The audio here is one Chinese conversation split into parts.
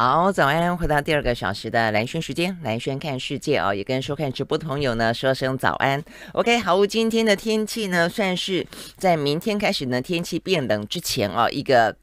好，早安！回到第二个小时的蓝轩时间，蓝轩看世界哦，也跟收看直播的朋友呢说声早安。OK，好，今天的天气呢，算是在明天开始呢天气变冷之前哦一个。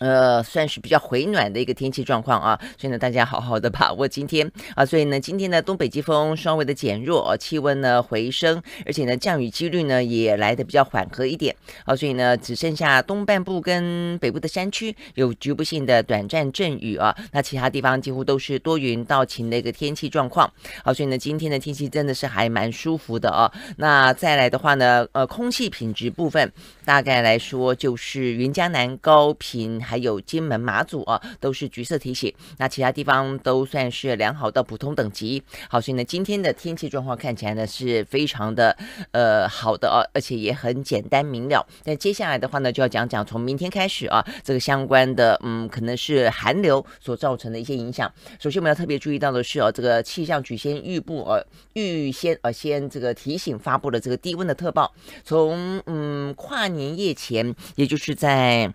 呃，算是比较回暖的一个天气状况啊，所以呢，大家好好的把握今天啊。所以呢，今天的东北季风稍微的减弱气温呢回升，而且呢，降雨几率呢也来的比较缓和一点啊。所以呢，只剩下东半部跟北部的山区有局部性的短暂阵雨啊，那其他地方几乎都是多云到晴的一个天气状况。好，所以呢，今天的天气真的是还蛮舒服的哦。那再来的话呢，呃，空气品质部分，大概来说就是云江南高频。还有金门、马祖啊，都是橘色提醒。那其他地方都算是良好的普通等级。好，所以呢，今天的天气状况看起来呢，是非常的呃好的哦，而且也很简单明了。那接下来的话呢，就要讲讲从明天开始啊，这个相关的嗯，可能是寒流所造成的一些影响。首先我们要特别注意到的是哦，这个气象局先预布呃，预先呃先这个提醒发布了这个低温的特报，从嗯跨年夜前，也就是在。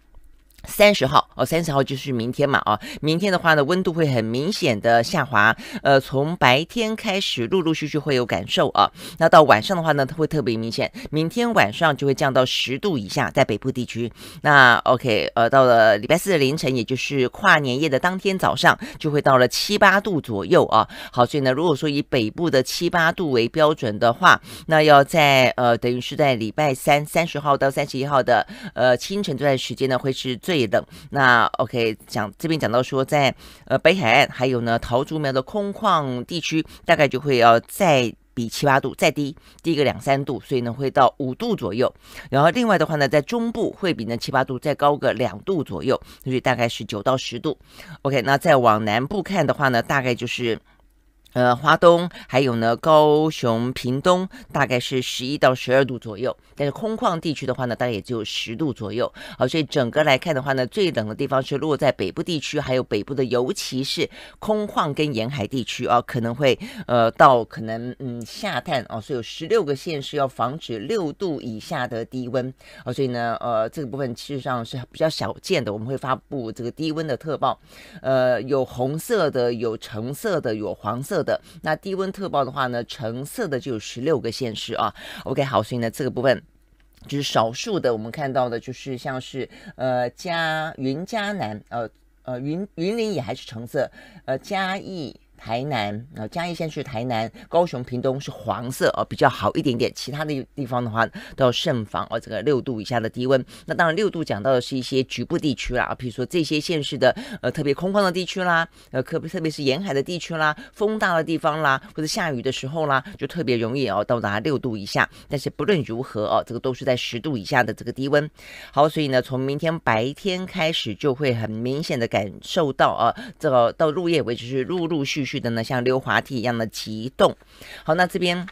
三十号哦，三十号就是明天嘛啊，明天的话呢，温度会很明显的下滑，呃，从白天开始，陆陆续续会有感受啊。那到晚上的话呢，它会特别明显，明天晚上就会降到十度以下，在北部地区。那 OK，呃，到了礼拜四的凌晨，也就是跨年夜的当天早上，就会到了七八度左右啊。好，所以呢，如果说以北部的七八度为标准的话，那要在呃，等于是在礼拜三三十号到三十一号的呃清晨这段时间呢，会是最。最的。那 OK 讲这边讲到说，在呃北海岸还有呢桃竹苗的空旷地区，大概就会要再比七八度再低低个两三度，所以呢会到五度左右。然后另外的话呢，在中部会比呢七八度再高个两度左右，所以大概是九到十度。OK，那再往南部看的话呢，大概就是。呃，华东还有呢，高雄、屏东大概是十一到十二度左右，但是空旷地区的话呢，大概也只有十度左右。好，所以整个来看的话呢，最冷的地方是落在北部地区，还有北部的，尤其是空旷跟沿海地区啊，可能会呃到可能嗯下探啊。所以有十六个县是要防止六度以下的低温。哦，所以呢，呃，这个部分其实上是比较少见的，我们会发布这个低温的特报。呃，有红色的，有橙色的，有黄色。的那低温特报的话呢，橙色的就有十六个县市啊。OK，好，所以呢这个部分就是少数的，我们看到的就是像是呃嘉云嘉南呃呃云云林也还是橙色，呃嘉义。台南啊，嘉义县是台南，高雄屏东是黄色哦，比较好一点点。其他的地方的话，都要慎防哦。这个六度以下的低温，那当然六度讲到的是一些局部地区啦，比如说这些县市的呃特别空旷的地区啦，呃，特别特别是沿海的地区啦，风大的地方啦，或者下雨的时候啦，就特别容易哦到达六度以下。但是不论如何哦，这个都是在十度以下的这个低温。好，所以呢，从明天白天开始就会很明显的感受到啊，这个到入夜为止是陆陆续续。续的呢，像溜滑梯一样的急动。好，那这边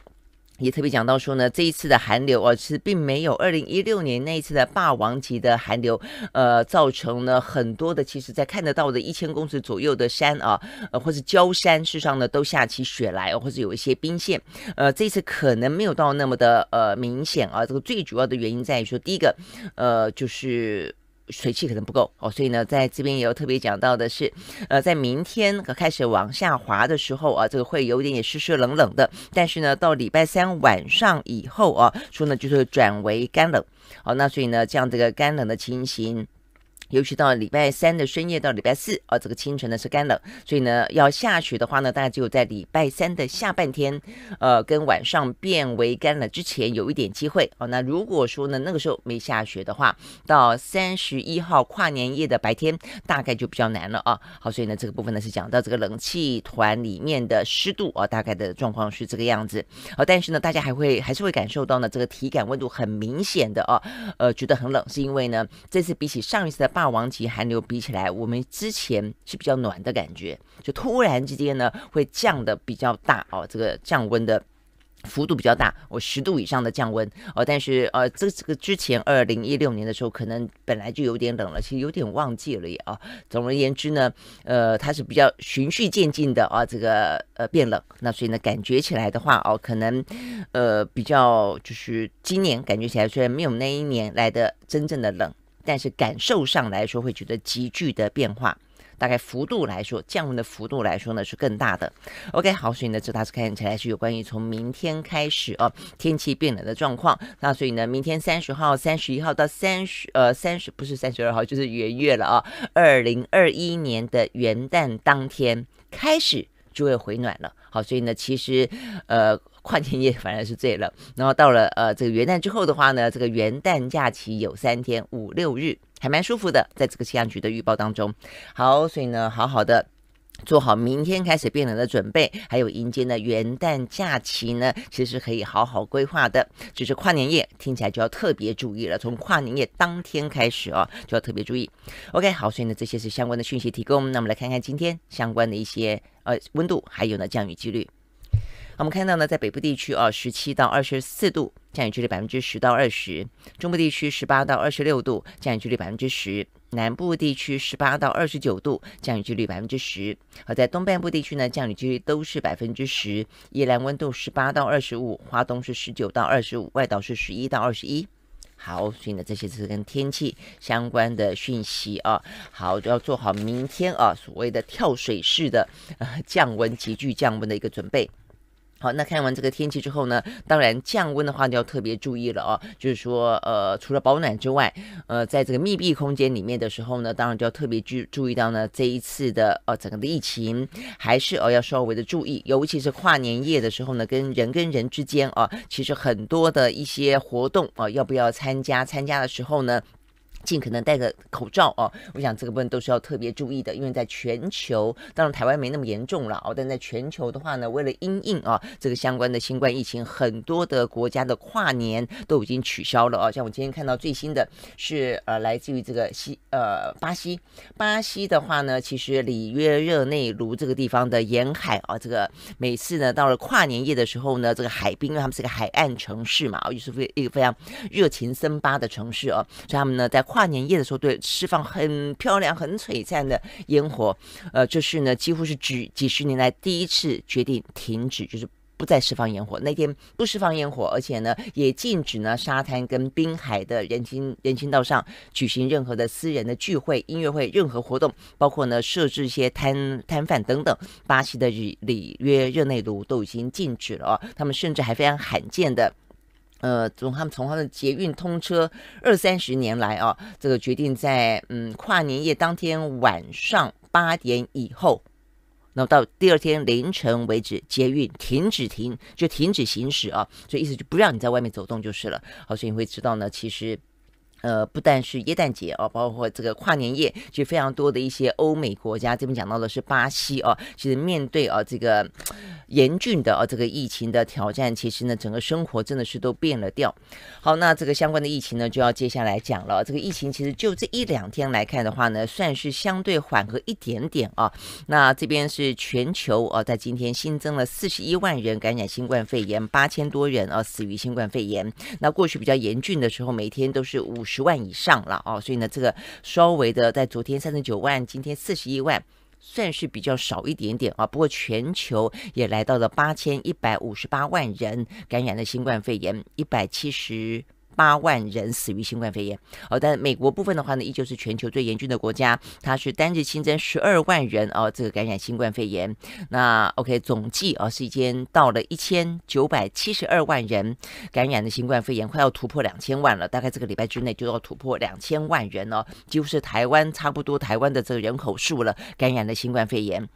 也特别讲到说呢，这一次的寒流啊，是并没有二零一六年那一次的霸王级的寒流，呃，造成呢很多的，其实在看得到的一千公尺左右的山啊，呃，或者焦山，事实上呢，都下起雪来，或者有一些冰线。呃，这次可能没有到那么的呃明显啊。这个最主要的原因在于说，第一个，呃，就是。水汽可能不够哦，所以呢，在这边也有特别讲到的是，呃，在明天开始往下滑的时候啊，这个会有一点也湿湿冷冷的，但是呢，到礼拜三晚上以后啊，说呢就是转为干冷哦，那所以呢，这样这个干冷的情形。尤其到礼拜三的深夜到礼拜四啊，这个清晨呢是干冷，所以呢要下雪的话呢，大概有在礼拜三的下半天，呃，跟晚上变为干冷之前有一点机会哦。那如果说呢那个时候没下雪的话，到三十一号跨年夜的白天大概就比较难了啊。好，所以呢这个部分呢是讲到这个冷气团里面的湿度啊，大概的状况是这个样子。好，但是呢大家还会还是会感受到呢这个体感温度很明显的哦，呃觉得很冷，是因为呢这次比起上一次的。大王级寒流比起来，我们之前是比较暖的感觉，就突然之间呢会降的比较大哦，这个降温的幅度比较大，我十度以上的降温哦。但是呃，这这个之前二零一六年的时候，可能本来就有点冷了，其实有点忘记了也啊。总而言之呢，呃，它是比较循序渐进的啊，这个呃变冷。那所以呢，感觉起来的话哦，可能呃比较就是今年感觉起来虽然没有那一年来的真正的冷。但是感受上来说，会觉得急剧的变化，大概幅度来说，降温的幅度来说呢是更大的。OK，好，所以呢这大致看起来是有关于从明天开始哦天气变冷的状况。那所以呢，明天三十号、三十一号到三十呃三十不是三十二号就是元月了啊。二零二一年的元旦当天开始就会回暖了。好，所以呢其实呃。跨年夜反而是醉了，然后到了呃这个元旦之后的话呢，这个元旦假期有三天五六日，还蛮舒服的，在这个气象局的预报当中。好，所以呢，好好的做好明天开始变冷的准备，还有迎接呢元旦假期呢，其实可以好好规划的。就是跨年夜听起来就要特别注意了，从跨年夜当天开始啊就要特别注意。OK，好，所以呢这些是相关的讯息提供，那我们来看看今天相关的一些呃温度，还有呢降雨几率。我们看到呢，在北部地区啊，十七到二十四度，降雨距离百分之十到二十；中部地区十八到二十六度，降雨距离百分之十；南部地区十八到二十九度，降雨几率百分之十。而在东半部地区呢，降雨几率都是百分之十。夜蓝温度十八到二十五，华东是十九到二十五，外岛是十一到二十一。好，所以呢，这些是跟天气相关的讯息啊。好，要做好明天啊所谓的跳水式的呃降温急剧降温的一个准备。好，那看完这个天气之后呢，当然降温的话就要特别注意了啊，就是说，呃，除了保暖之外，呃，在这个密闭空间里面的时候呢，当然就要特别注注意到呢，这一次的呃整个的疫情还是哦要稍微的注意，尤其是跨年夜的时候呢，跟人跟人之间啊，其实很多的一些活动啊，要不要参加？参加的时候呢？尽可能戴个口罩哦。我想这个部分都是要特别注意的，因为在全球，当然台湾没那么严重了哦，但在全球的话呢，为了因应啊，这个相关的新冠疫情，很多的国家的跨年都已经取消了哦。像我今天看到最新的是呃，来自于这个西呃巴西，巴西的话呢，其实里约热内卢这个地方的沿海啊，这个每次呢到了跨年夜的时候呢，这个海滨，因为他们是个海岸城市嘛，啊，就是非一个非常热情森巴的城市哦，所以他们呢在。跨年夜的时候，对释放很漂亮、很璀璨的烟火。呃，这是呢，几乎是几几十年来第一次决定停止，就是不再释放烟火。那天不释放烟火，而且呢，也禁止呢沙滩跟滨海的人行人行道上举行任何的私人的聚会、音乐会、任何活动，包括呢设置一些摊摊贩等等。巴西的里里约热内卢都已经禁止了，他们甚至还非常罕见的。呃，从他们从他们捷运通车二三十年来啊，这个决定在嗯跨年夜当天晚上八点以后，那到第二天凌晨为止，捷运停止停就停止行驶啊，所以意思就不让你在外面走动就是了。好，所以你会知道呢，其实。呃，不但是耶诞节哦，包括这个跨年夜，就非常多的一些欧美国家。这边讲到的是巴西哦，其实面对啊这个严峻的啊这个疫情的挑战，其实呢整个生活真的是都变了调。好，那这个相关的疫情呢就要接下来讲了。这个疫情其实就这一两天来看的话呢，算是相对缓和一点点啊。那这边是全球哦，在今天新增了四十一万人感染新冠肺炎，八千多人啊死于新冠肺炎。那过去比较严峻的时候，每天都是五十。十万以上了哦，所以呢，这个稍微的在昨天三十九万，今天四十一万，算是比较少一点点啊。不过全球也来到了八千一百五十八万人感染了新冠肺炎，一百七十。八万人死于新冠肺炎，哦，但美国部分的话呢，依旧是全球最严峻的国家，它是单日新增十二万人，哦，这个感染新冠肺炎，那 OK 总计啊，是已经到了一千九百七十二万人感染的新冠肺炎，快要突破两千万了，大概这个礼拜之内就要突破两千万人哦，几乎是台湾差不多台湾的这个人口数了，感染的新冠肺炎。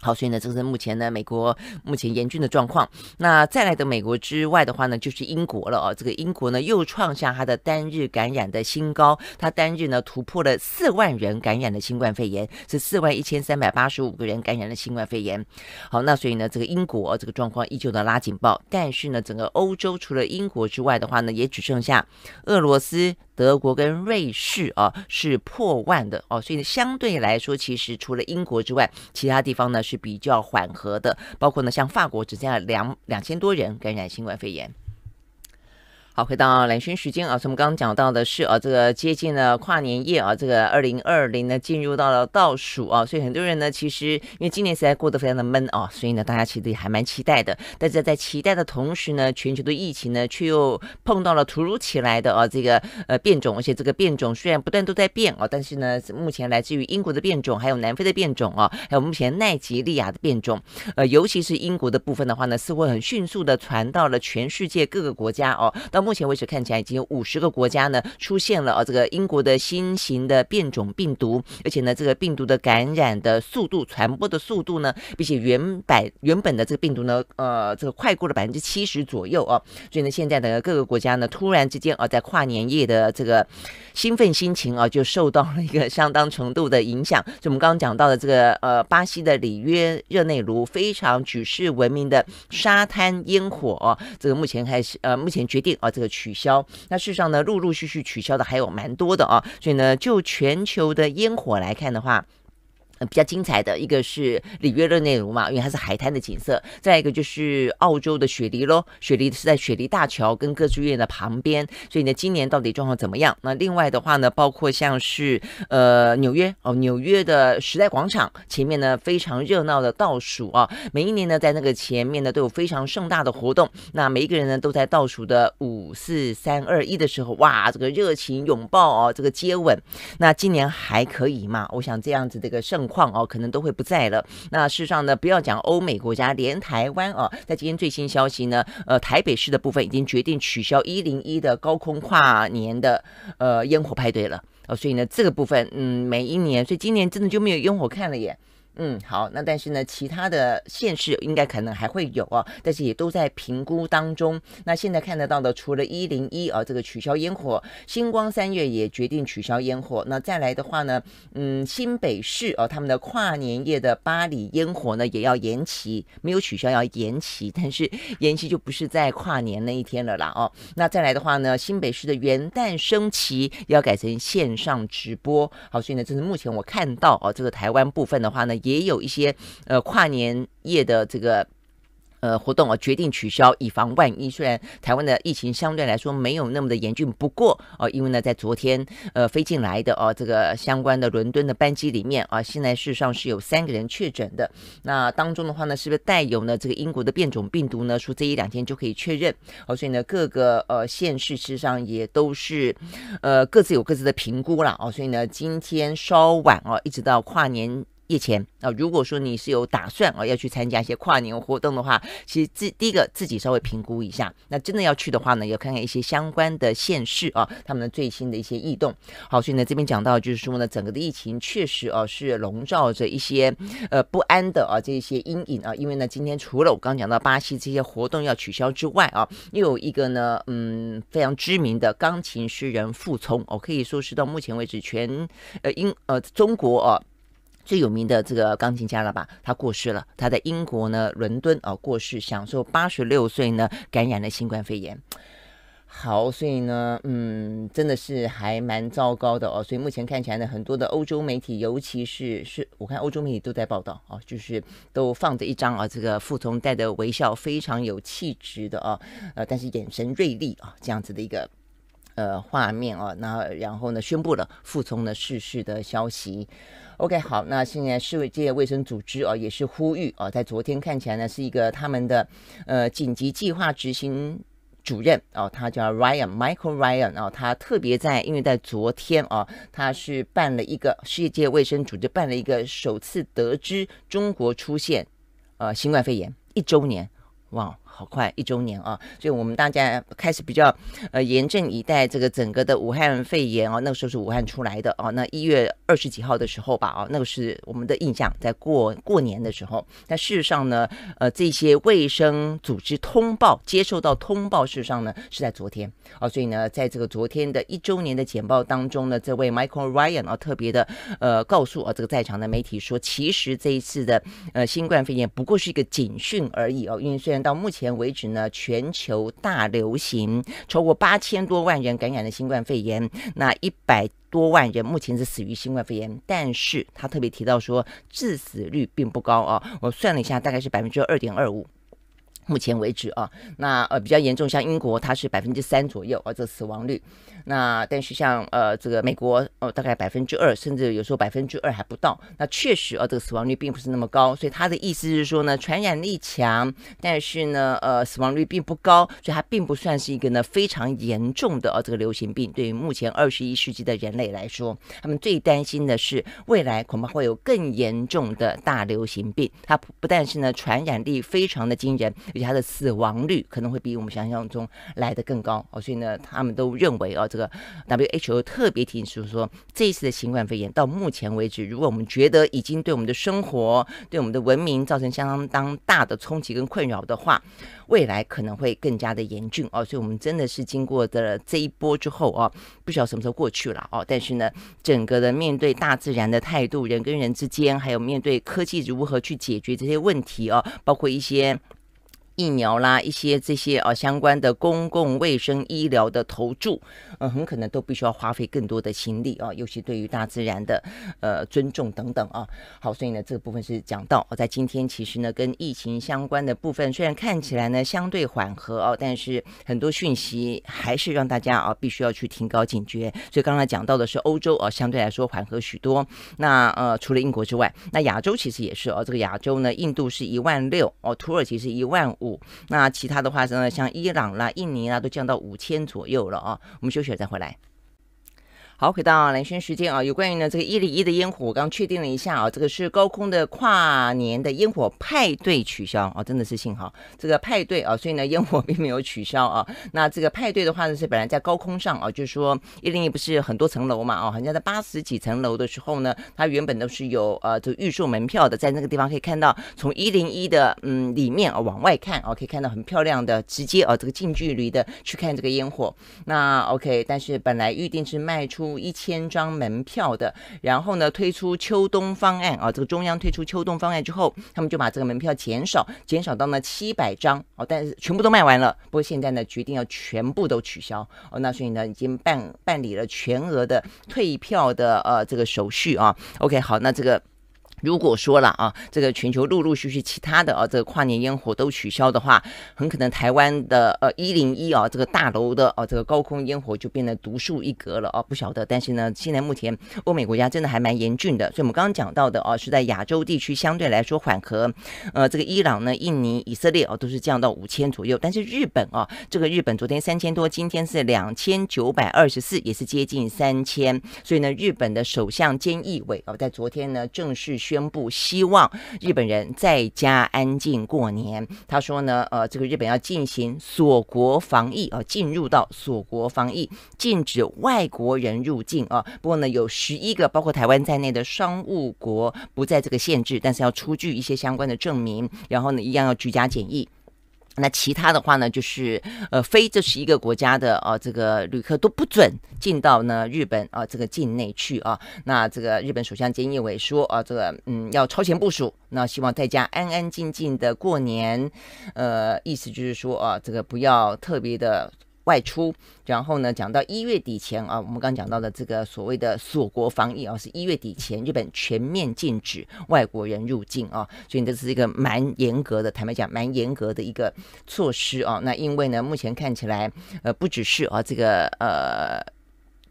好，所以呢，这是目前呢美国目前严峻的状况。那再来的美国之外的话呢，就是英国了。哦，这个英国呢又创下它的单日感染的新高，它单日呢突破了四万人感染的新冠肺炎，是四万一千三百八十五个人感染了新冠肺炎。好，那所以呢，这个英国这个状况依旧的拉警报，但是呢，整个欧洲除了英国之外的话呢，也只剩下俄罗斯。德国跟瑞士啊是破万的哦，所以相对来说，其实除了英国之外，其他地方呢是比较缓和的，包括呢像法国，只剩下两两千多人感染新冠肺炎。好，回到蓝轩时间啊，我们刚刚讲到的是啊，这个接近了跨年夜啊，这个二零二零呢进入到了倒数啊，所以很多人呢其实因为今年实在过得非常的闷啊，所以呢大家其实也还蛮期待的。但是在期待的同时呢，全球的疫情呢却又碰到了突如其来的啊这个呃变种，而且这个变种虽然不断都在变啊，但是呢目前来自于英国的变种，还有南非的变种啊，还有目前奈及利亚的变种，呃尤其是英国的部分的话呢，似乎很迅速的传到了全世界各个国家哦，到。目前为止看起来已经有五十个国家呢出现了啊，这个英国的新型的变种病毒，而且呢这个病毒的感染的速度、传播的速度呢，比起原版原本的这个病毒呢，呃，这个快过了百分之七十左右啊。所以呢，现在的各个国家呢，突然之间啊，在跨年夜的这个兴奋心情啊，就受到了一个相当程度的影响。就我们刚刚讲到的这个呃，巴西的里约热内卢非常举世闻名的沙滩烟火，这个目前还是呃，目前决定啊。这个取消，那事实上呢，陆陆续续取消的还有蛮多的啊，所以呢，就全球的烟火来看的话。比较精彩的一个是里约热内卢嘛，因为它是海滩的景色；再一个就是澳洲的雪梨咯，雪梨是在雪梨大桥跟歌剧院的旁边，所以呢，今年到底状况怎么样？那另外的话呢，包括像是呃纽约哦，纽约的时代广场前面呢非常热闹的倒数啊，每一年呢在那个前面呢都有非常盛大的活动，那每一个人呢都在倒数的五四三二一的时候，哇，这个热情拥抱哦，这个接吻，那今年还可以嘛？我想这样子这个盛。况哦，可能都会不在了。那事实上呢，不要讲欧美国家，连台湾啊，在今天最新消息呢，呃，台北市的部分已经决定取消一零一的高空跨年的呃烟火派对了。哦，所以呢，这个部分嗯，每一年，所以今年真的就没有烟火看了耶。嗯，好，那但是呢，其他的县市应该可能还会有啊，但是也都在评估当中。那现在看得到的，除了一零一啊，这个取消烟火，星光三月也决定取消烟火。那再来的话呢，嗯，新北市啊，他们的跨年夜的巴黎烟火呢，也要延期，没有取消，要延期，但是 延期就不是在跨年那一天了啦哦。那再来的话呢，新北市的元旦升旗要改成线上直播。好，所以呢，这是目前我看到哦，这个台湾部分的话呢。也有一些呃跨年夜的这个呃活动啊决定取消，以防万一。虽然台湾的疫情相对来说没有那么的严峻，不过哦，因为呢在昨天呃飞进来的哦这个相关的伦敦的班机里面啊，现在事实上是有三个人确诊的。那当中的话呢，是不是带有呢这个英国的变种病毒呢？说这一两天就可以确认哦，所以呢各个呃县市事实上也都是呃各自有各自的评估了啊。所以呢今天稍晚哦，一直到跨年。夜前啊，如果说你是有打算啊要去参加一些跨年活动的话，其实自第一个自己稍微评估一下。那真的要去的话呢，要看看一些相关的县市啊，他们的最新的一些异动。好，所以呢这边讲到就是说呢，整个的疫情确实啊是笼罩着一些呃不安的啊这些阴影啊。因为呢，今天除了我刚刚讲到巴西这些活动要取消之外啊，又有一个呢，嗯，非常知名的钢琴诗人傅聪哦，可以说是到目前为止全呃英呃中国啊。最有名的这个钢琴家了吧？他过世了。他在英国呢，伦敦啊过世，享受八十六岁呢，感染了新冠肺炎。好，所以呢，嗯，真的是还蛮糟糕的哦。所以目前看起来呢，很多的欧洲媒体，尤其是是我看欧洲媒体都在报道啊，就是都放着一张啊，这个傅聪带着微笑，非常有气质的啊，呃，但是眼神锐利啊，这样子的一个呃画面啊，那然后呢，宣布了傅聪呢逝世的消息。OK，好，那现在世界卫生组织啊也是呼吁啊，在昨天看起来呢是一个他们的呃紧急计划执行主任哦，他叫 Ryan Michael Ryan 啊，他特别在因为在昨天啊，他是办了一个世界卫生组织办了一个首次得知中国出现呃新冠肺炎一周年哇。好快一周年啊！所以我们大家开始比较，呃，严阵以待。这个整个的武汉肺炎啊，那个时候是武汉出来的哦。那一月二十几号的时候吧，哦，那个是我们的印象，在过过年的时候。但事实上呢，呃，这些卫生组织通报，接受到通报，事实上呢是在昨天啊。所以呢，在这个昨天的一周年的简报当中呢，这位 Michael Ryan 啊特别的呃告诉啊这个在场的媒体说，其实这一次的呃新冠肺炎不过是一个警讯而已哦。因为虽然到目前，为止呢，全球大流行，超过八千多万人感染了新冠肺炎，那一百多万人目前是死于新冠肺炎，但是他特别提到说，致死率并不高啊，我算了一下，大概是百分之二点二五。目前为止啊，那呃比较严重，像英国它是百分之三左右啊，这死亡率。那但是像呃这个美国呃大概百分之二，甚至有时候百分之二还不到。那确实啊，这个死亡率并不是那么高。所以他的意思是说呢，传染力强，但是呢呃死亡率并不高，所以它并不算是一个呢非常严重的呃这个流行病。对于目前二十一世纪的人类来说，他们最担心的是未来恐怕会有更严重的大流行病。它不但是呢传染力非常的惊人。而且它的死亡率可能会比我们想象中来的更高哦，所以呢，他们都认为哦，这个 WHO 特别提出说，这一次的新冠肺炎到目前为止，如果我们觉得已经对我们的生活、对我们的文明造成相当当大的冲击跟困扰的话，未来可能会更加的严峻哦。所以，我们真的是经过的这一波之后哦，不晓得什么时候过去了哦，但是呢，整个的面对大自然的态度，人跟人之间，还有面对科技如何去解决这些问题哦，包括一些。疫苗啦，一些这些啊相关的公共卫生医疗的投注，呃，很可能都必须要花费更多的心力啊，尤其对于大自然的呃尊重等等啊。好，所以呢，这个部分是讲到，我在今天其实呢，跟疫情相关的部分虽然看起来呢相对缓和哦，但是很多讯息还是让大家啊必须要去提高警觉。所以刚才讲到的是欧洲啊，相对来说缓和许多。那呃，除了英国之外，那亚洲其实也是哦，这个亚洲呢，印度是一万六哦，土耳其是一万五。那其他的话呢？像伊朗啦、印尼啦，都降到五千左右了啊。我们休息了再回来。好，回到蓝轩时间啊，有关于呢这个一零一的烟火，我刚确定了一下啊，这个是高空的跨年的烟火派对取消啊，真的是幸好这个派对啊，所以呢烟火并没有取消啊。那这个派对的话呢是本来在高空上啊，就是说一零一不是很多层楼嘛啊，好像在八十几层楼的时候呢，它原本都是有呃这个预售门票的，在那个地方可以看到从一零一的嗯里面啊往外看啊，可以看到很漂亮的，直接啊这个近距离的去看这个烟火。那 OK，但是本来预定是卖出。一千张门票的，然后呢推出秋冬方案啊，这个中央推出秋冬方案之后，他们就把这个门票减少，减少到呢七百张哦，但是全部都卖完了。不过现在呢决定要全部都取消哦，那所以呢已经办办理了全额的退票的呃这个手续啊。OK，好，那这个。如果说了啊，这个全球陆陆续续其他的啊，这个跨年烟火都取消的话，很可能台湾的呃一零一啊这个大楼的啊这个高空烟火就变得独树一格了啊，不晓得。但是呢，现在目前欧美国家真的还蛮严峻的，所以我们刚刚讲到的啊，是在亚洲地区相对来说缓和。呃，这个伊朗呢、印尼、以色列啊都是降到五千左右，但是日本啊，这个日本昨天三千多，今天是两千九百二十四，也是接近三千。所以呢，日本的首相菅义伟啊，在昨天呢正式。宣布希望日本人在家安静过年。他说呢，呃，这个日本要进行锁国防疫啊，进入到锁国防疫，禁止外国人入境啊。不过呢，有十一个包括台湾在内的商务国不在这个限制，但是要出具一些相关的证明，然后呢，一样要居家检疫。那其他的话呢，就是呃，非这十一个国家的啊，这个旅客都不准进到呢日本啊这个境内去啊。那这个日本首相菅义伟说啊，这个嗯要超前部署，那希望在家安安静静的过年。呃，意思就是说啊，这个不要特别的。外出，然后呢？讲到一月底前啊，我们刚刚讲到的这个所谓的锁国防疫啊，是一月底前日本全面禁止外国人入境啊，所以这是一个蛮严格的，坦白讲蛮严格的一个措施啊。那因为呢，目前看起来呃，不只是啊这个呃。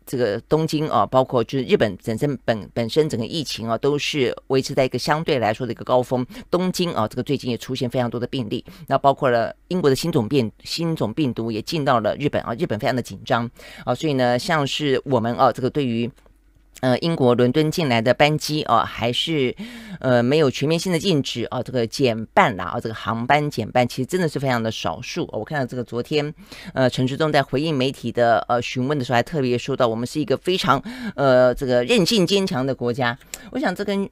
这个东京啊，包括就是日本本身本本身整个疫情啊，都是维持在一个相对来说的一个高峰。东京啊，这个最近也出现非常多的病例，那包括了英国的新种病新种病毒也进到了日本啊，日本非常的紧张啊，所以呢，像是我们啊，这个对于。呃，英国伦敦进来的班机哦，还是呃没有全面性的禁止哦，这个减半啦，哦这个航班减半，其实真的是非常的少数哦。我看到这个昨天，呃，陈志忠在回应媒体的呃询问的时候，还特别说到，我们是一个非常呃这个韧性坚强的国家。我想这跟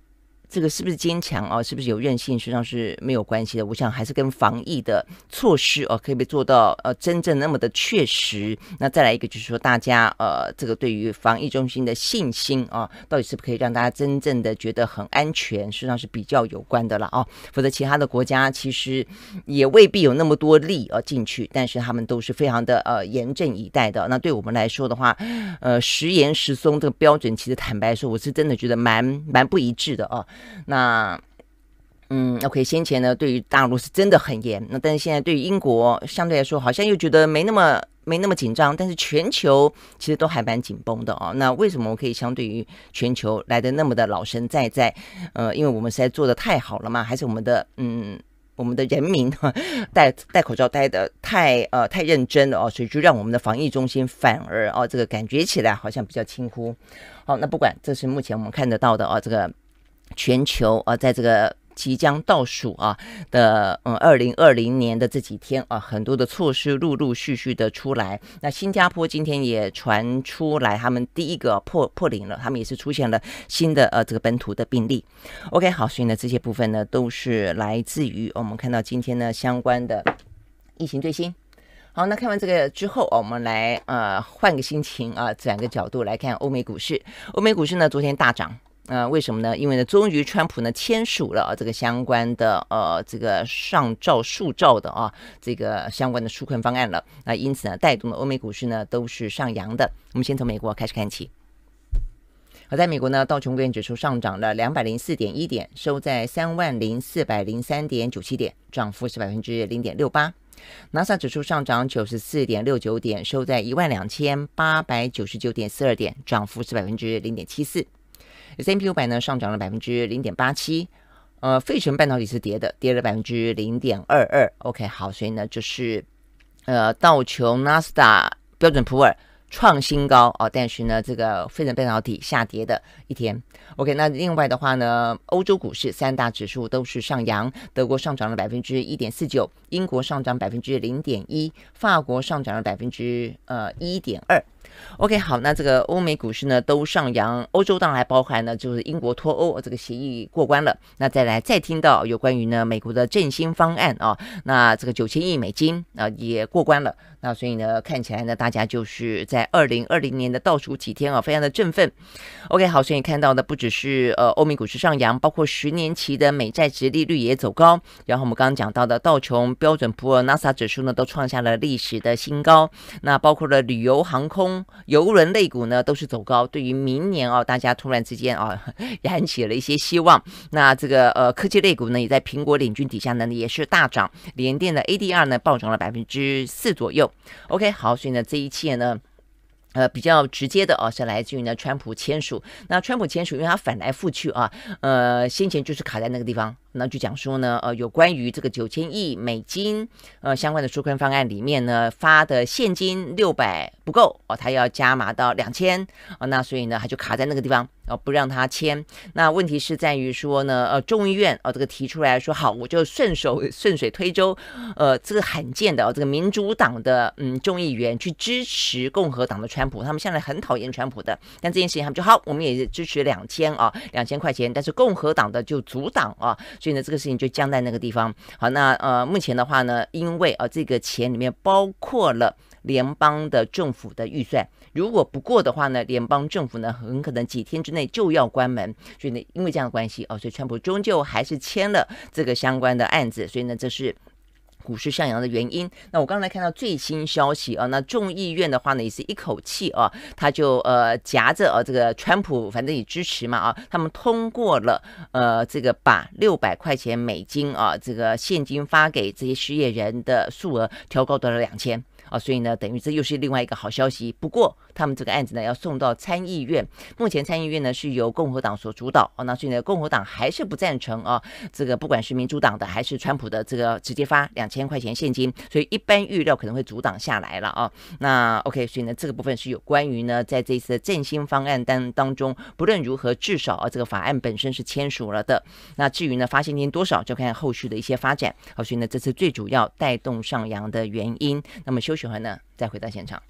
这个是不是坚强啊？是不是有韧性？实际上是没有关系的。我想还是跟防疫的措施哦，可以可以做到呃真正那么的确实？那再来一个就是说，大家呃这个对于防疫中心的信心啊，到底是不是可以让大家真正的觉得很安全？实际上是比较有关的了啊。否则其他的国家其实也未必有那么多力啊进去，但是他们都是非常的呃严阵以待的。那对我们来说的话，呃时严时松这个标准，其实坦白说，我是真的觉得蛮蛮不一致的啊。那，嗯，OK，先前呢，对于大陆是真的很严，那但是现在对于英国相对来说，好像又觉得没那么没那么紧张，但是全球其实都还蛮紧绷的哦。那为什么我可以相对于全球来的那么的老神在在？呃，因为我们实在做的太好了嘛，还是我们的嗯我们的人民戴戴口罩戴的太呃太认真了哦，所以就让我们的防疫中心反而哦这个感觉起来好像比较轻忽。好，那不管这是目前我们看得到的哦，这个。全球啊，在这个即将倒数啊的嗯二零二零年的这几天啊，很多的措施陆陆续续的出来。那新加坡今天也传出来，他们第一个破破零了，他们也是出现了新的呃这个本土的病例。OK，好，所以呢这些部分呢都是来自于我们看到今天呢相关的疫情最新。好，那看完这个之后，我们来呃换个心情啊，转个角度来看欧美股市。欧美股市呢昨天大涨。呃，为什么呢？因为呢，终于川普呢签署了啊这个相关的呃这个上照数照的啊这个相关的纾困方案了。那因此呢，带动了欧美股市呢都是上扬的。我们先从美国开始看起。而在美国呢，道琼工业指数上涨了两百零四点一点，收在三万零四百零三点九七点，涨幅是百分之零点六八。纳斯指数上涨九十四点六九点，收在一万两千八百九十九点四二点，涨幅是百分之零点七四。S M P 五百呢上涨了百分之零点八七，呃，费城半导体是跌的，跌了百分之零点二二。OK，好，所以呢就是，呃，道琼纳斯达、标准普尔创新高啊，但是呢这个费城半导体下跌的一天。OK，那另外的话呢，欧洲股市三大指数都是上扬，德国上涨了百分之一点四九，英国上涨百分之零点一，法国上涨了百分之呃一点二。OK，好，那这个欧美股市呢都上扬，欧洲当然还包含呢，就是英国脱欧这个协议过关了，那再来再听到有关于呢美国的振兴方案啊，那这个九千亿美金啊也过关了，那所以呢看起来呢大家就是在二零二零年的倒数几天啊，非常的振奋。OK，好，所以看到的不。只是呃，欧美股市上扬，包括十年期的美债值利率也走高。然后我们刚刚讲到的道琼、标准普尔、n a s a 指数呢，都创下了历史的新高。那包括了旅游、航空、邮轮类股呢，都是走高。对于明年啊，大家突然之间啊，燃起了一些希望。那这个呃，科技类股呢，也在苹果领军底下呢，也是大涨。联电的 ADR 呢，暴涨了百分之四左右。OK，好，所以呢，这一切呢。呃，比较直接的啊，是来自于呢，川普签署。那川普签署，因为他反来覆去啊，呃，先前就是卡在那个地方，那就讲说呢，呃，有关于这个九千亿美金，呃，相关的纾困方案里面呢，发的现金六百不够哦，他要加码到两千啊，那所以呢，他就卡在那个地方哦，不让他签。那问题是在于说呢，呃，众议院哦，这个提出来说好，我就顺手 顺水推舟，呃，这个罕见的哦，这个民主党的嗯众议员去支持共和党的川。川普他们向来很讨厌川普的，但这件事情他们就好，我们也支持两千啊，两千块钱。但是共和党的就阻挡啊，所以呢，这个事情就僵在那个地方。好，那呃，目前的话呢，因为啊，这个钱里面包括了联邦的政府的预算，如果不过的话呢，联邦政府呢很可能几天之内就要关门。所以呢，因为这样的关系哦，所以川普终究还是签了这个相关的案子。所以呢，这是。股市向阳的原因，那我刚才看到最新消息啊，那众议院的话呢也是一口气啊，他就呃夹着啊这个川普反正也支持嘛啊，他们通过了呃这个把六百块钱美金啊这个现金发给这些失业人的数额调高到了两千啊，所以呢等于这又是另外一个好消息。不过。他们这个案子呢要送到参议院，目前参议院呢是由共和党所主导哦，那所以呢共和党还是不赞成啊，这个不管是民主党的还是川普的这个直接发两千块钱现金，所以一般预料可能会阻挡下来了啊。那 OK，所以呢这个部分是有关于呢在这次振兴方案当当中，不论如何至少啊这个法案本身是签署了的。那至于呢发现金多少，就看后续的一些发展。好，所以呢这次最主要带动上扬的原因，那么休息会呢再回到现场。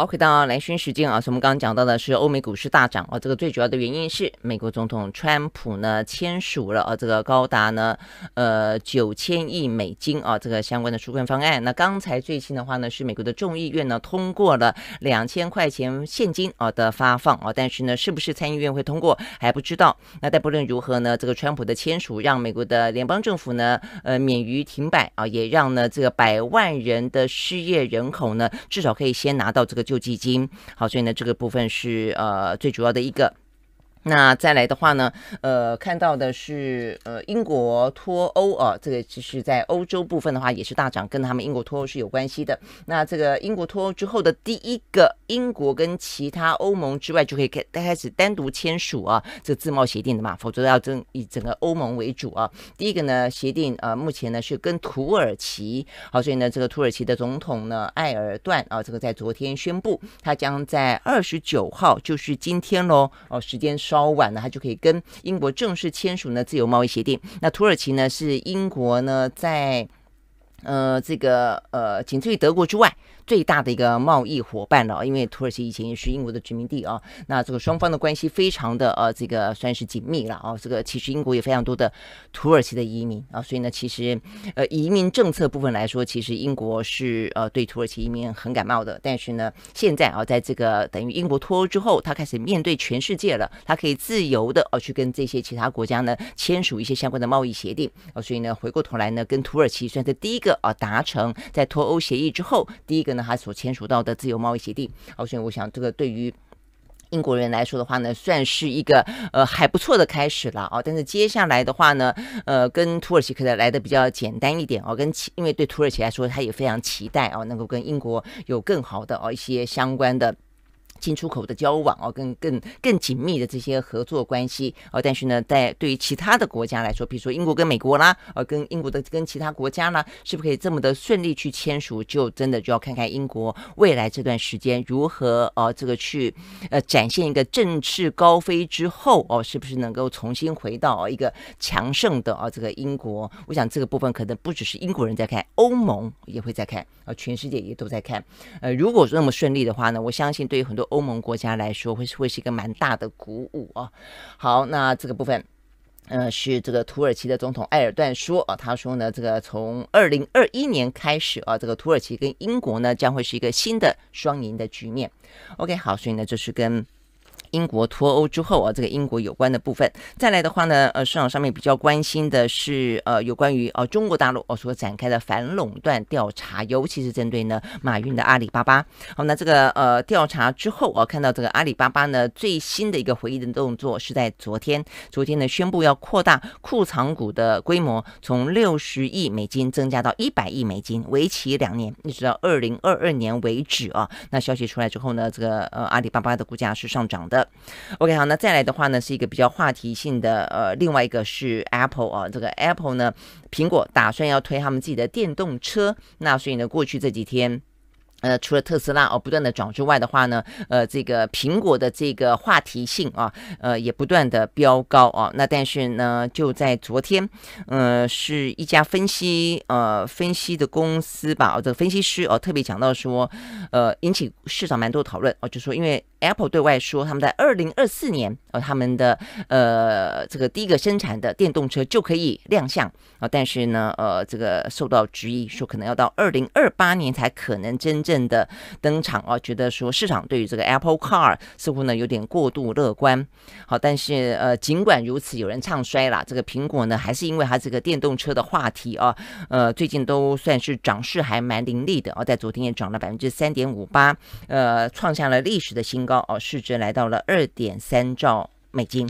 好，回到来讯时间啊，我们刚刚讲到的是欧美股市大涨啊，这个最主要的原因是美国总统川普呢签署了啊这个高达呢呃九千亿美金啊这个相关的纾困方案。那刚才最新的话呢是美国的众议院呢通过了两千块钱现金啊的发放啊，但是呢是不是参议院会通过还不知道。那但不论如何呢，这个川普的签署让美国的联邦政府呢呃免于停摆啊，也让呢这个百万人的失业人口呢至少可以先拿到这个。救济金，好，所以呢，这个部分是呃最主要的一个。那再来的话呢，呃，看到的是呃英国脱欧啊，这个就是在欧洲部分的话也是大涨，跟他们英国脱欧是有关系的。那这个英国脱欧之后的第一个，英国跟其他欧盟之外就可以开开始单独签署啊这个自贸协定的嘛，否则要整以整个欧盟为主啊。第一个呢协定呃目前呢是跟土耳其，好，所以呢这个土耳其的总统呢埃尔段啊，这个在昨天宣布，他将在二十九号，就是今天喽哦，时间是。稍晚呢，它就可以跟英国正式签署呢自由贸易协定。那土耳其呢，是英国呢在呃这个呃仅次于德国之外。最大的一个贸易伙伴了，因为土耳其以前也是英国的殖民地啊，那这个双方的关系非常的呃，这个算是紧密了啊。这个其实英国也非常多的土耳其的移民啊，所以呢，其实呃，移民政策部分来说，其实英国是呃对土耳其移民很感冒的。但是呢，现在啊，在这个等于英国脱欧之后，他开始面对全世界了，他可以自由的哦去跟这些其他国家呢签署一些相关的贸易协定啊。所以呢，回过头来呢，跟土耳其算是第一个啊达成在脱欧协议之后第一个呢。他所签署到的自由贸易协定，哦，所以我想这个对于英国人来说的话呢，算是一个呃还不错的开始了啊。但是接下来的话呢，呃，跟土耳其可能来的比较简单一点哦，跟因为对土耳其来说，他也非常期待哦，能够跟英国有更好的哦一些相关的。进出口的交往哦，更更更紧密的这些合作关系哦，但是呢，在对于其他的国家来说，比如说英国跟美国啦，呃，跟英国的跟其他国家呢，是不是可以这么的顺利去签署？就真的就要看看英国未来这段时间如何哦，这个去呃展现一个振翅高飞之后哦，是不是能够重新回到一个强盛的啊这个英国？我想这个部分可能不只是英国人在看，欧盟也会在看，啊，全世界也都在看。呃，如果那么顺利的话呢，我相信对于很多。欧盟国家来说，会是会是一个蛮大的鼓舞啊！好，那这个部分，呃，是这个土耳其的总统埃尔段说啊，他说呢，这个从二零二一年开始啊，这个土耳其跟英国呢将会是一个新的双赢的局面。OK，好，所以呢，这是跟。英国脱欧之后啊，这个英国有关的部分再来的话呢，呃，市场上面比较关心的是呃，有关于啊中国大陆哦所展开的反垄断调查，尤其是针对呢马云的阿里巴巴。好，那这个呃调查之后啊，看到这个阿里巴巴呢最新的一个回应的动作是在昨天，昨天呢宣布要扩大库藏股的规模，从六十亿美金增加到一百亿美金，为期两年，一直到二零二二年为止啊。那消息出来之后呢，这个呃阿里巴巴的股价是上涨的。OK，好，那再来的话呢，是一个比较话题性的，呃，另外一个是 Apple 啊，这个 Apple 呢，苹果打算要推他们自己的电动车，那所以呢，过去这几天，呃，除了特斯拉哦不断的涨之外的话呢，呃，这个苹果的这个话题性啊，呃，也不断的飙高啊，那但是呢，就在昨天，呃，是一家分析呃分析的公司吧，这个分析师哦特别讲到说，呃，引起市场蛮多讨论哦，就说因为。Apple 对外说，他们在二零二四年呃，他们的呃这个第一个生产的电动车就可以亮相啊。但是呢，呃，这个受到质疑，说可能要到二零二八年才可能真正的登场啊。觉得说市场对于这个 Apple Car 似乎呢有点过度乐观。好，但是呃尽管如此，有人唱衰了这个苹果呢，还是因为它这个电动车的话题啊，呃最近都算是涨势还蛮凌厉的啊，在昨天也涨了百分之三点五八，呃，创下了历史的新。高。高哦，市值来到了二点三兆美金。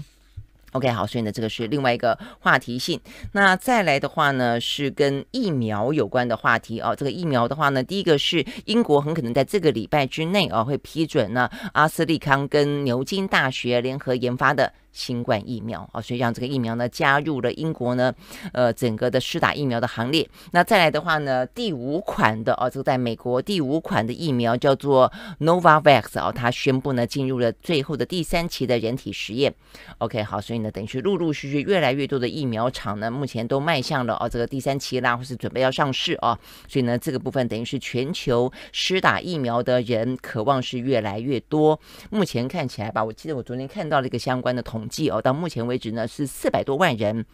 OK，好，所以呢，这个是另外一个话题性。那再来的话呢，是跟疫苗有关的话题哦。这个疫苗的话呢，第一个是英国很可能在这个礼拜之内啊会批准呢阿斯利康跟牛津大学联合研发的。新冠疫苗啊，所以让这个疫苗呢加入了英国呢，呃，整个的施打疫苗的行列。那再来的话呢，第五款的哦，这个在美国第五款的疫苗叫做 Novavax 哦，它宣布呢进入了最后的第三期的人体实验。OK，好，所以呢，等于是陆陆续续越来越多的疫苗厂呢，目前都迈向了哦这个第三期啦，或是准备要上市哦。所以呢，这个部分等于是全球施打疫苗的人渴望是越来越多。目前看起来吧，我记得我昨天看到了一个相关的同。统计哦，到目前为止呢是四百多万人，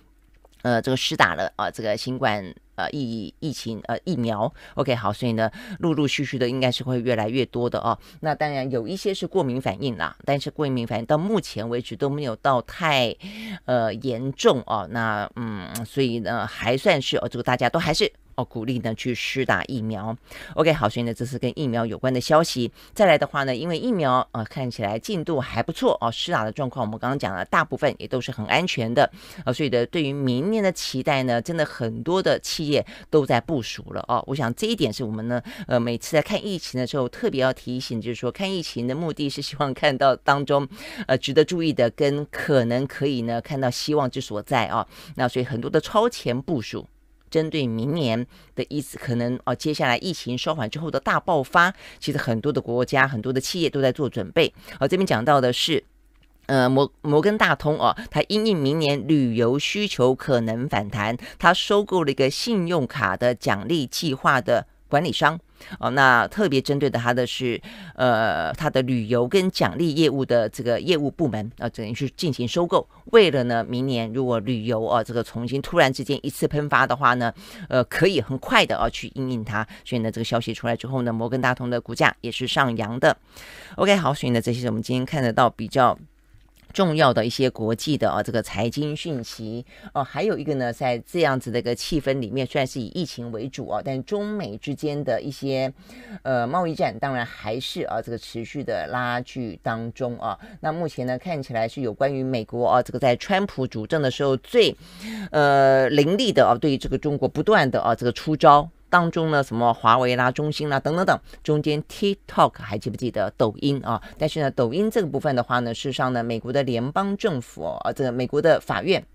呃，这个施打了啊这个新冠呃疫疫情呃疫苗。OK，好，所以呢陆陆续续的应该是会越来越多的哦。那当然有一些是过敏反应啦，但是过敏反应到目前为止都没有到太呃严重哦。那嗯，所以呢还算是哦，这个大家都还是。哦，鼓励呢去施打疫苗。OK，好，所以呢，这是跟疫苗有关的消息。再来的话呢，因为疫苗呃看起来进度还不错哦，施打的状况我们刚刚讲了，大部分也都是很安全的啊。所以呢，对于明年的期待呢，真的很多的企业都在部署了哦。我想这一点是我们呢呃每次在看疫情的时候特别要提醒，就是说看疫情的目的是希望看到当中呃值得注意的跟可能可以呢看到希望之所在啊。那所以很多的超前部署。针对明年的意思，可能哦，接下来疫情稍缓之后的大爆发，其实很多的国家、很多的企业都在做准备。哦，这边讲到的是，呃，摩摩根大通哦，它因应明年旅游需求可能反弹，它收购了一个信用卡的奖励计划的。管理商哦，那特别针对的他的是，呃，他的旅游跟奖励业务的这个业务部门啊，等于去进行收购，为了呢，明年如果旅游啊这个重新突然之间一次喷发的话呢，呃，可以很快的啊去应应它。所以呢，这个消息出来之后呢，摩根大通的股价也是上扬的。OK，好，所以呢，这些是我们今天看得到比较。重要的一些国际的啊这个财经讯息，哦，还有一个呢，在这样子的一个气氛里面，虽然是以疫情为主啊，但中美之间的一些呃贸易战，当然还是啊这个持续的拉锯当中啊。那目前呢，看起来是有关于美国啊这个在川普主政的时候最呃凌厉的啊对这个中国不断的啊这个出招。当中呢，什么华为啦、中兴啦等等等，中间 TikTok 还记不记得抖音啊？但是呢，抖音这个部分的话呢，事实上呢，美国的联邦政府啊，这个美国的法院，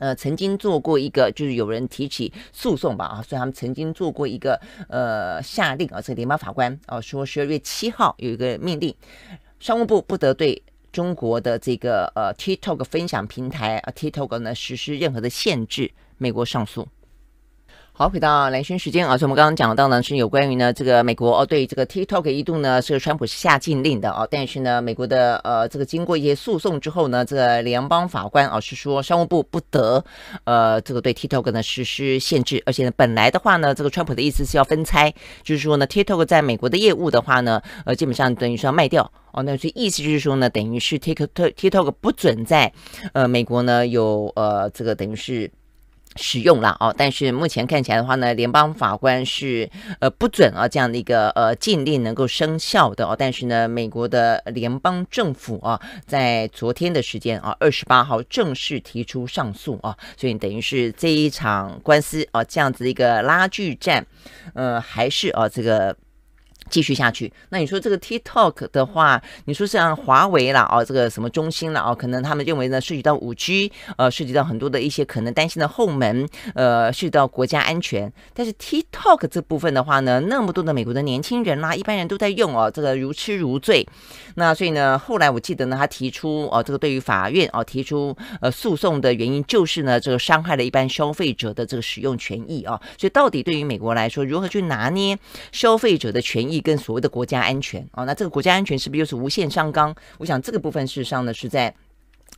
呃，曾经做过一个，就是有人提起诉讼吧啊，所以他们曾经做过一个呃下令啊，这个联邦法官啊说十二月七号有一个命令，商务部不得对中国的这个呃 TikTok 分享平台啊 TikTok 呢实施任何的限制。美国上诉。好，回到蓝轩时间啊，所以我们刚刚讲到呢，是有关于呢这个美国哦，对这个 TikTok 一度呢是川普是下禁令的哦，但是呢，美国的呃这个经过一些诉讼之后呢，这个联邦法官啊是说商务部不得呃这个对 TikTok 呢实施限制，而且呢本来的话呢，这个川普的意思是要分拆，就是说呢 TikTok 在美国的业务的话呢，呃，基本上等于是要卖掉哦，那所以意思就是说呢，等于是 TikTok TikTok 不准在呃美国呢有呃这个等于是。使用了哦，但是目前看起来的话呢，联邦法官是呃不准啊这样的一个呃禁令能够生效的哦。但是呢，美国的联邦政府啊，在昨天的时间啊，二十八号正式提出上诉啊，所以等于是这一场官司啊，这样子一个拉锯战，呃，还是啊这个。继续下去，那你说这个 TikTok 的话，你说像华为啦，哦，这个什么中兴了哦，可能他们认为呢涉及到五 G，呃，涉及到很多的一些可能担心的后门，呃，涉及到国家安全。但是 TikTok 这部分的话呢，那么多的美国的年轻人啦，一般人都在用哦，这个如痴如醉。那所以呢，后来我记得呢，他提出哦，这个对于法院哦提出呃诉讼的原因就是呢，这个伤害了一般消费者的这个使用权益哦。所以到底对于美国来说，如何去拿捏消费者的权益？跟所谓的国家安全啊，那这个国家安全是不是又是无限上纲？我想这个部分事实上呢是在。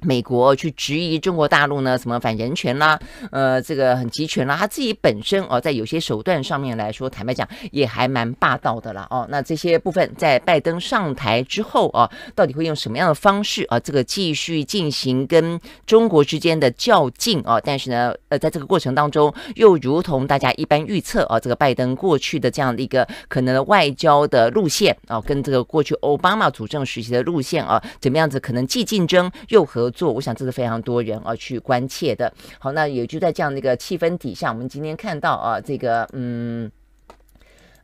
美国去质疑中国大陆呢？什么反人权啦，呃，这个很集权啦。他自己本身哦，在有些手段上面来说，坦白讲也还蛮霸道的啦。哦。那这些部分在拜登上台之后哦，到底会用什么样的方式啊？这个继续进行跟中国之间的较劲啊？但是呢，呃，在这个过程当中，又如同大家一般预测啊，这个拜登过去的这样的一个可能的外交的路线啊，跟这个过去奥巴马主政时期的路线啊，怎么样子？可能既竞争又和。合作，我想这是非常多人啊去关切的。好，那也就在这样的一个气氛底下，我们今天看到啊，这个嗯，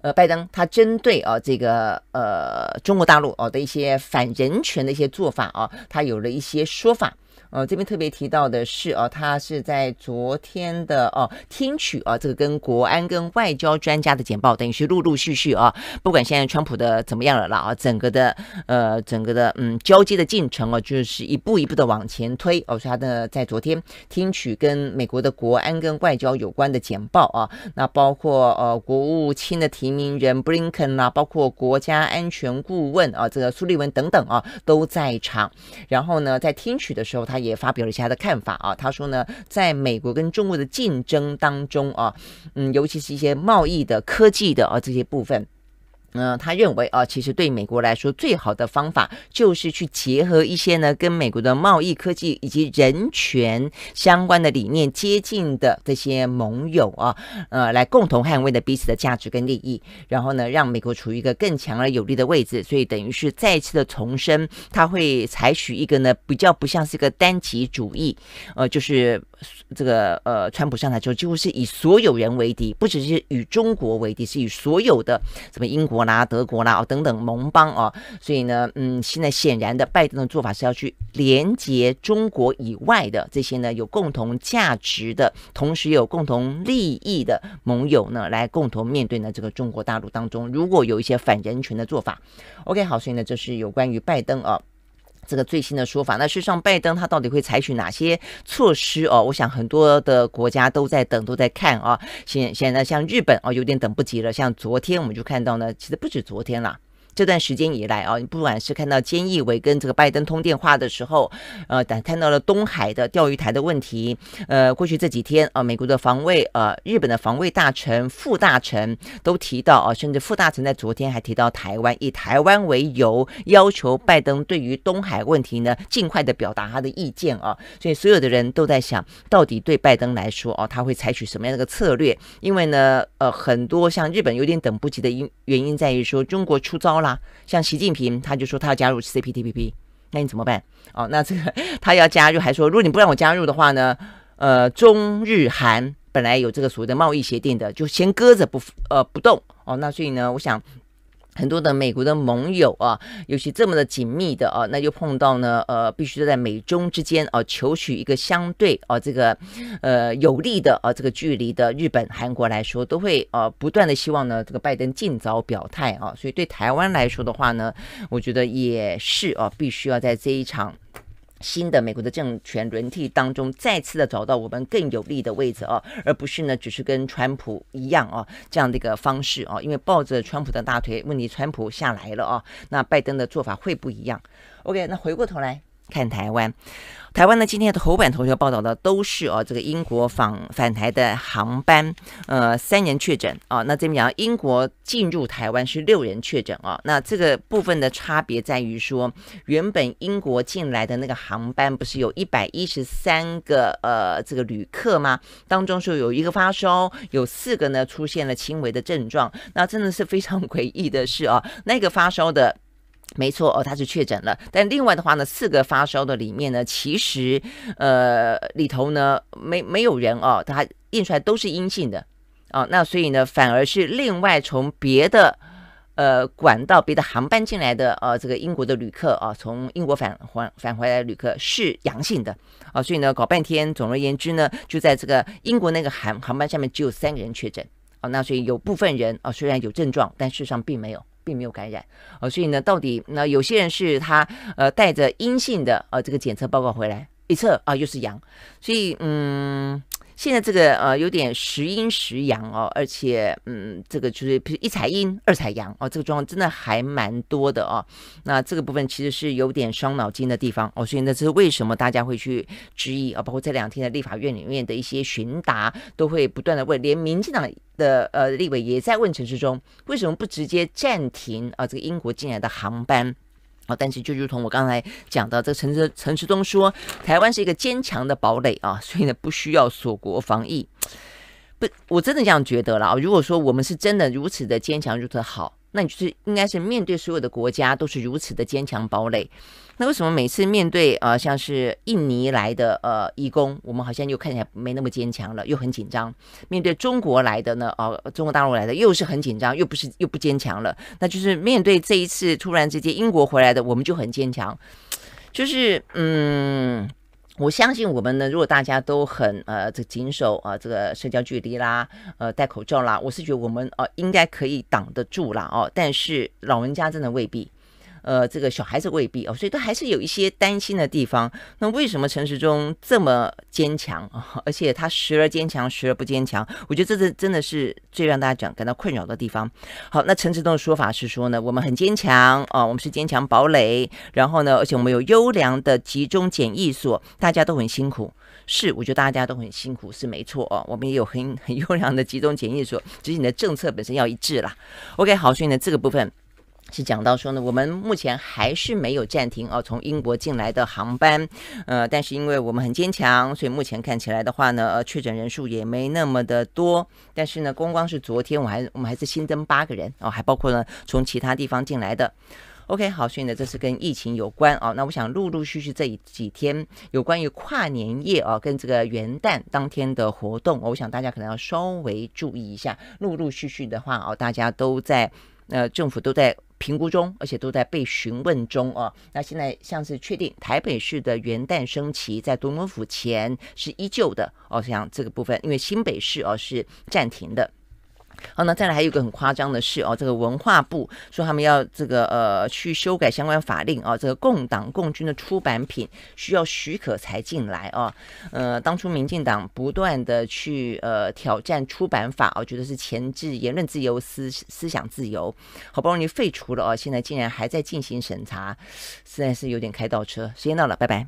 呃，拜登他针对啊这个呃中国大陆啊的一些反人权的一些做法啊，他有了一些说法。呃，这边特别提到的是，哦，他是在昨天的哦，听取啊，这个跟国安跟外交专家的简报，等于是陆陆续续啊，不管现在川普的怎么样了啦，啊、整个的呃，整个的嗯交接的进程哦，就是一步一步的往前推。哦，他的在昨天听取跟美国的国安跟外交有关的简报啊，那包括呃国务卿的提名人 Blinken 啊，包括国家安全顾问啊，这个苏利文等等啊都在场。然后呢，在听取的时候，他。也发表了一些他的看法啊，他说呢，在美国跟中国的竞争当中啊，嗯，尤其是一些贸易的、科技的啊这些部分。嗯，他认为啊，其实对美国来说，最好的方法就是去结合一些呢，跟美国的贸易、科技以及人权相关的理念接近的这些盟友啊，呃，来共同捍卫的彼此的价值跟利益，然后呢，让美国处于一个更强而有力的位置。所以等于是再次的重申，他会采取一个呢，比较不像是一个单极主义，呃，就是这个呃，川普上台之后，几乎是以所有人为敌，不只是与中国为敌，是以所有的什么英国。啦，德国啦，哦、等等盟邦啊，所以呢，嗯，现在显然的，拜登的做法是要去连结中国以外的这些呢有共同价值的，同时有共同利益的盟友呢，来共同面对呢这个中国大陆当中如果有一些反人权的做法。OK，好，所以呢，这是有关于拜登啊。这个最新的说法，那事实上拜登他到底会采取哪些措施哦？我想很多的国家都在等，都在看啊。现现在像日本哦，有点等不及了。像昨天我们就看到呢，其实不止昨天了。这段时间以来啊，你不管是看到菅义伟跟这个拜登通电话的时候，呃，看到了东海的钓鱼台的问题，呃，过去这几天啊，美国的防卫，呃，日本的防卫大臣、副大臣都提到啊，甚至副大臣在昨天还提到台湾，以台湾为由要求拜登对于东海问题呢尽快的表达他的意见啊，所以所有的人都在想，到底对拜登来说哦，他会采取什么样的一个策略？因为呢，呃，很多像日本有点等不及的因原因在于说中国出招了。啦，像习近平他就说他要加入 CPTPP，那你怎么办？哦，那这个他要加入，还说如果你不让我加入的话呢？呃，中日韩本来有这个所谓的贸易协定的，就先搁着不呃不动哦。那所以呢，我想。很多的美国的盟友啊，尤其这么的紧密的啊，那就碰到呢，呃，必须在美中之间啊，求取一个相对啊，这个呃有利的啊，这个距离的日本、韩国来说，都会呃不断的希望呢，这个拜登尽早表态啊。所以对台湾来说的话呢，我觉得也是啊，必须要在这一场。新的美国的政权轮替当中，再次的找到我们更有利的位置哦，而不是呢，只是跟川普一样哦，这样的一个方式哦，因为抱着川普的大腿，问题川普下来了哦，那拜登的做法会不一样。OK，那回过头来。看台湾，台湾呢？今天的头版头条报道的都是哦，这个英国访返台的航班，呃，三人确诊啊。那这边讲，英国进入台湾是六人确诊啊。那这个部分的差别在于说，原本英国进来的那个航班不是有一百一十三个呃这个旅客吗？当中是有一个发烧，有四个呢出现了轻微的症状。那真的是非常诡异的是哦，那个发烧的。没错哦，他是确诊了。但另外的话呢，四个发烧的里面呢，其实，呃，里头呢没没有人哦，他印出来都是阴性的哦。那所以呢，反而是另外从别的呃管道、别的航班进来的呃这个英国的旅客啊，从英国返还返回来的旅客是阳性的啊。所以呢，搞半天，总而言之呢，就在这个英国那个航航班下面只有三个人确诊啊。那所以有部分人啊，虽然有症状，但事实上并没有。并没有感染哦，所以呢，到底那有些人是他呃带着阴性的呃这个检测报告回来一测啊又是阳，所以嗯现在这个呃有点时阴时阳哦，而且嗯这个就是比如一踩阴二踩阳哦，这个状况真的还蛮多的哦，那这个部分其实是有点伤脑筋的地方哦，所以那是为什么大家会去质疑啊，包括这两天的立法院里面的一些询答都会不断的问，连民进党的。的呃，立委也在问陈时中，为什么不直接暂停啊？这个英国进来的航班啊？但是就如同我刚才讲到，这陈时陈时中说，台湾是一个坚强的堡垒啊，所以呢，不需要锁国防疫。不，我真的这样觉得了啊！如果说我们是真的如此的坚强，如此好。那你就是应该是面对所有的国家都是如此的坚强堡垒，那为什么每次面对呃像是印尼来的呃义工，我们好像又看起来没那么坚强了，又很紧张；面对中国来的呢，哦中国大陆来的又是很紧张，又不是又不坚强了。那就是面对这一次突然之间英国回来的，我们就很坚强，就是嗯。我相信我们呢，如果大家都很呃，这谨守啊，这个社交距离啦，呃，戴口罩啦，我是觉得我们呃应该可以挡得住啦哦。但是老人家真的未必。呃，这个小孩子未必哦，所以都还是有一些担心的地方。那为什么陈时中这么坚强啊？而且他时而坚强，时而不坚强，我觉得这是真的是最让大家讲感到困扰的地方。好，那陈时中的说法是说呢，我们很坚强啊，我们是坚强堡垒。然后呢，而且我们有优良的集中检疫所，大家都很辛苦。是，我觉得大家都很辛苦，是没错哦。我们也有很很优良的集中检疫所，只是你的政策本身要一致啦。OK，好，所以呢，这个部分。是讲到说呢，我们目前还是没有暂停哦，从英国进来的航班，呃，但是因为我们很坚强，所以目前看起来的话呢，呃，确诊人数也没那么的多。但是呢，光光是昨天，我还我们还是新增八个人哦，还包括呢从其他地方进来的。OK，好，所以呢，这是跟疫情有关哦。那我想陆陆续续这几天有关于跨年夜啊，跟这个元旦当天的活动，我想大家可能要稍微注意一下。陆陆续续的话哦，大家都在，呃，政府都在。评估中，而且都在被询问中啊。那现在像是确定台北市的元旦升旗在总统府前是依旧的哦，像这个部分，因为新北市哦是暂停的。好，那再来还有一个很夸张的是，哦，这个文化部说他们要这个呃去修改相关法令哦，这个共党共军的出版品需要许可才进来哦。呃，当初民进党不断的去呃挑战出版法，哦，觉得是前置言论自由、思思想自由，好不容易废除了哦，现在竟然还在进行审查，实在是有点开倒车。时间到了，拜拜。